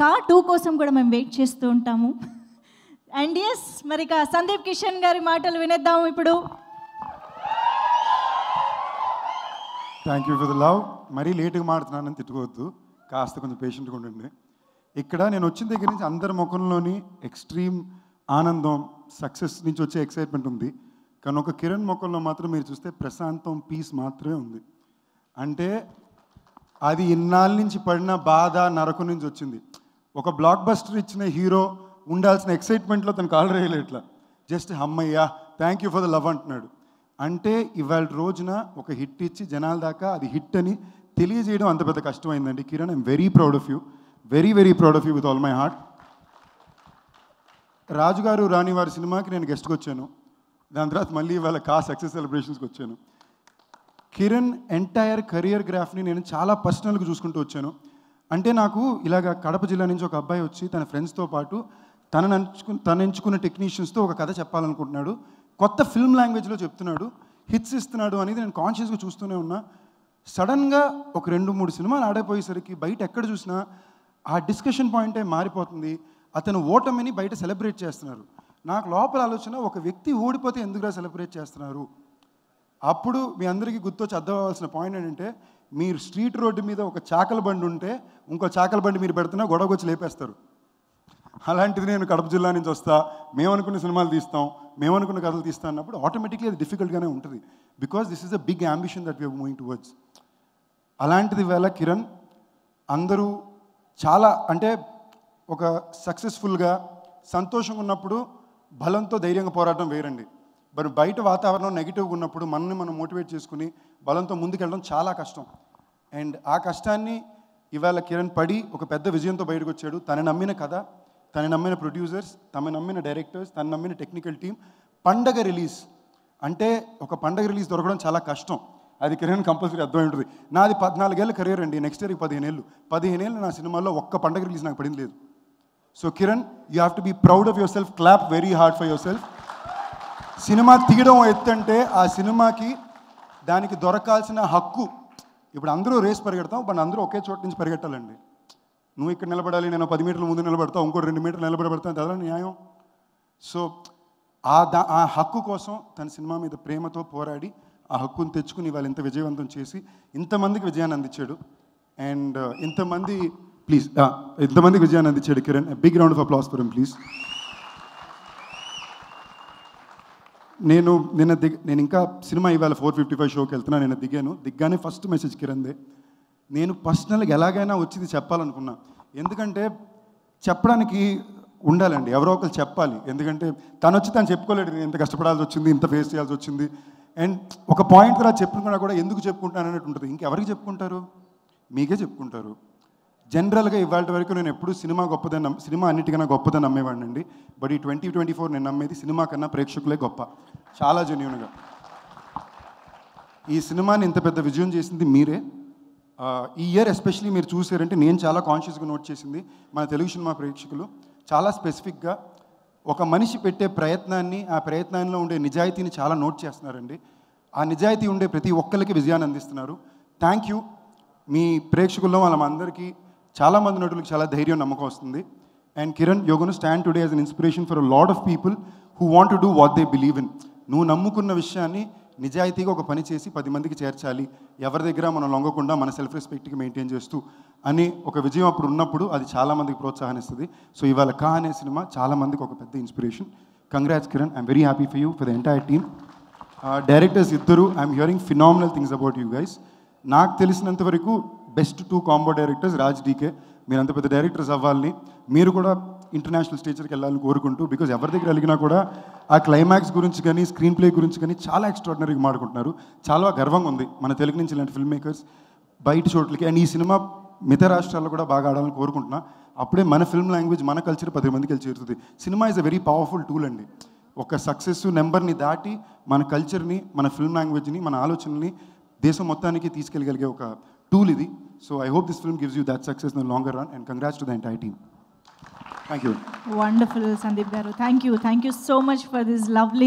కా టూ కోసం కూడా మేము వెయిట్ చేస్తూ ఉంటాము అండ్ ఎస్ మరి సందీప్ కిషన్ గారి మాటలు వినేద్దాము ఇప్పుడు thank you for the love మరీ లేటుగా మాడుతున్నానని తిట్టుకోవద్దు కాస్త కొంచెం పేషెంట్గా ఉండండి ఇక్కడ నేను వచ్చిన దగ్గర నుంచి అందరి ముఖంలోని ఎక్స్ట్రీమ్ ఆనందం సక్సెస్ నుంచి వచ్చే ఎక్సైట్మెంట్ ఉంది కానీ ఒక కిరణ్ ముఖంలో మాత్రం మీరు చూస్తే ప్రశాంతం పీస్ మాత్రమే ఉంది అంటే అది ఇన్నాళ్ళ నుంచి పడిన బాధ నరకం నుంచి వచ్చింది ఒక బ్లాక్ బస్టర్ ఇచ్చిన హీరో ఉండాల్సిన ఎక్సైట్మెంట్లో తను కాల్ రేయలే ఇట్లా జస్ట్ అమ్మయ్యా thank you for the love అంటున్నాడు అంటే ఇవాళ రోజున ఒక హిట్ ఇచ్చి జనాల దాకా అది హిట్ అని తెలియజేయడం అంత పెద్ద కష్టమైందండి Kiran I'm very proud of you very very proud of you with all my heart రాజుగారు రాణి వారి సినిమాకి నేను గెస్ట్కి వచ్చాను దాని తర్వాత మళ్ళీ వాళ్ళ కా సక్సెస్ సెలబ్రేషన్స్కి వచ్చాను కిరణ్ ఎంటైర్ కెరియర్ గ్రాఫ్ని నేను చాలా పర్సనల్గా చూసుకుంటూ వచ్చాను అంటే నాకు ఇలాగ కడప జిల్లా నుంచి ఒక అబ్బాయి వచ్చి తన ఫ్రెండ్స్తో పాటు తన తన ఎంచుకున్న టెక్నీషియన్స్తో ఒక కథ చెప్పాలనుకుంటున్నాడు కొత్త ఫిల్మ్ లాంగ్వేజ్లో చెప్తున్నాడు హిట్స్ ఇస్తున్నాడు అనేది నేను కాన్షియస్గా చూస్తూనే ఉన్నా సడన్గా ఒక రెండు మూడు సినిమాలు ఆడైపోయేసరికి బయట ఎక్కడ చూసినా ఆ డిస్కషన్ పాయింటే మారిపోతుంది అతను ఓటమిని బయట సెలబ్రేట్ చేస్తున్నారు నాకు లోపల ఆలోచన ఒక వ్యక్తి ఓడిపోతే ఎందుకు సెలబ్రేట్ చేస్తున్నారు అప్పుడు మీ అందరికీ గుర్తొచ్చి అవ్వాల్సిన పాయింట్ ఏంటంటే మీరు స్ట్రీట్ రోడ్డు మీద ఒక చాకల బండి ఉంటే ఇంకో చాకల బండి మీరు పెడుతున్నా గొడవకు వచ్చి లేపేస్తారు అలాంటిది నేను కడప జిల్లా నుంచి వస్తా మేము అనుకున్న సినిమాలు తీస్తాం మేము అనుకున్న కథలు తీస్తా అన్నప్పుడు ఆటోమేటిక్లీ అది డిఫికల్ట్గానే ఉంటుంది because this is a big ambition that we are moving words అలాంటిది వేళ కిరణ్ అందరూ చాలా అంటే ఒక సక్సెస్ఫుల్గా సంతోషంగా ఉన్నప్పుడు బలంతో ధైర్యంగా పోరాటం వేరండి మరి బయట వాతావరణం నెగిటివ్గా ఉన్నప్పుడు మనల్ని మనం మోటివేట్ చేసుకుని బలంతో ముందుకెళ్ళడం చాలా కష్టం అండ్ ఆ కష్టాన్ని ఇవాళ కిరణ్ పడి ఒక పెద్ద విజయంతో బయటకు వచ్చాడు తన నమ్మిన కథ తను నమ్మిన ప్రొడ్యూసర్స్ తమ నమ్మిన డైరెక్టర్స్ తను నమ్మిన టెక్నికల్ టీం పండగ రిలీజ్ అంటే ఒక పండగ రిలీజ్ దొరకడం చాలా కష్టం అది కిరణ్ కంపల్సరీ అర్థమై ఉంటుంది నాది పద్నాలుగేళ్ళ కెరీర్ అండి నెక్స్ట్ ఇయర్కి పదిహేను ఏళ్ళు పదిహేను ఏళ్ళు నా సినిమాల్లో ఒక్క పండగ రిలీజ్ నాకు పడింది లేదు so Kiran you have to be proud of yourself clap very hard for yourself cinema తీయడం ఎత్తంటే ఆ సినిమాకి దానికి దొరకాల్సిన హక్కు ఇప్పుడు అందరూ రేస్ పరిగెడతాం బట్ అందరూ ఒకే చోట నుంచి పరిగెట్టాలండి నువ్వు ఇక్కడ నిలబడాలి నేను పది మీటర్ల ముందు నిలబడతావు ఇంకో రెండు మీటర్లు నిలబడబడతాను అదే న్యాయం సో ఆ దా ఆ హక్కు కోసం తన సినిమా మీద ప్రేమతో పోరాడి ఆ హక్కును తెచ్చుకుని వాళ్ళు ఇంత విజయవంతం చేసి ఇంతమందికి విజయాన్ని అందించాడు అండ్ ఇంతమంది ప్లీజ్ ఇంతమందికి విజయాన్ని అందించాడు Kiran big round of applause for please నేను నిన్న దిగ నేను ఇంకా సినిమా ఇవాళ ఫోర్ ఫిఫ్టీ ఫైవ్ షోకి వెళ్తున్నా నేను దిగాను దిగ్గానే ఫస్ట్ మెసేజ్ కిరందే నేను పర్సనల్గా ఎలాగైనా వచ్చింది చెప్పాలనుకున్నా ఎందుకంటే చెప్పడానికి ఉండాలండి ఎవరో ఒకరు చెప్పాలి ఎందుకంటే తను వచ్చి తను చెప్పుకోలేడు నేను ఇంత కష్టపడాల్సి వచ్చింది ఇంత ఫేస్ చేయాల్సి వచ్చింది అండ్ ఒక పాయింట్ ద్వారా చెప్పుకున్నా కూడా ఎందుకు చెప్పుకుంటాను అన్నట్టు ఉంటుంది ఇంకెవరికి చెప్పుకుంటారు మీకే చెప్పుకుంటారు జనరల్గా ఇవాళ వరకు నేను ఎప్పుడూ సినిమా గొప్పదని నమ్ సినిమా అన్నిటికన్నా గొప్పదని నమ్మేవాడిని అండి బట్ ఈ ట్వంటీ ట్వంటీ ఫోర్ నేను నమ్మేది సినిమా కన్నా ప్రేక్షకులే గొప్ప చాలా జెన్యున్గా ఈ సినిమాని ఇంత పెద్ద విజయం చేసింది మీరే ఈ ఇయర్ ఎస్పెషలీ మీరు చూసారంటే నేను చాలా కాన్షియస్గా నోట్ చేసింది మన తెలుగు సినిమా ప్రేక్షకులు చాలా స్పెసిఫిక్గా ఒక మనిషి పెట్టే ప్రయత్నాన్ని ఆ ప్రయత్నంలో ఉండే నిజాయితీని చాలా నోట్ చేస్తున్నారండి ఆ నిజాయితీ ఉండే ప్రతి ఒక్కరికి విజయాన్ని అందిస్తున్నారు థ్యాంక్ యూ మీ ప్రేక్షకుల్లో అందరికీ చాలామంది నటులకు చాలా ధైర్యం నమ్మకం వస్తుంది అండ్ కిరణ్ యోగను stand today as an inspiration for lot of people who want to do what they believe in నువ్వు నమ్ముకున్న విషయాన్ని నిజాయితీగా ఒక పని చేసి పది మందికి చేర్చాలి ఎవరి దగ్గర మనం లొంగకుండా మన సెల్ఫ్ రెస్పెక్ట్కి మెయింటైన్ చేస్తూ అని ఒక విజయం అప్పుడు ఉన్నప్పుడు అది చాలామందికి ప్రోత్సాహం ఇస్తుంది సో ఇవాళ కా అనే సినిమా చాలామందికి ఒక పెద్ద inspiration congrats Kiran I'm very happy for you for the entire team directors ఇద్దరు I'm hearing phenomenal things about you guys నాకు తెలిసినంత వరకు best two combo directors Raj DK మీరు అంత పెద్ద డైరెక్టర్స్ అవ్వాలని మీరు కూడా ఇంటర్నేషనల్ స్టేజ్కి వెళ్ళాలని కోరుకుంటూ బికాజ్ ఎవరి దగ్గర వెళ్ళినా కూడా ఆ క్లైమాక్స్ గురించి కానీ స్క్రీన్ ప్లే గురించి కానీ చాలా ఎక్స్ట్రాడినరీగా మాడుకుంటున్నారు చాలా గర్వంగా ఉంది మన తెలుగు నుంచి ఇలాంటి ఫిల్మ్ మేకర్స్ బయట చోట్లకి అండ్ ఈ సినిమా మిగతా రాష్ట్రాల్లో కూడా బాగా ఆడాలని కోరుకుంటున్నా అప్పుడే మన ఫిల్మ్ లాంగ్వేజ్ మన కల్చర్ పది మందికి వెళ్ళి చేరుతుంది cinema is a very powerful tool అండి ఒక సక్సెస్ నెంబర్ని దాటి మన కల్చర్ని మన ఫిల్మ్ లాంగ్వేజ్ని మన ఆలోచనని దేశం మొత్తానికి తీసుకెళ్ళగలిగే ఒక So I hope this film gives you that success in the longer run, and congrats to the entire team. Thank you. Wonderful, Sandeep Garu. Thank you. Thank you so much for this lovely.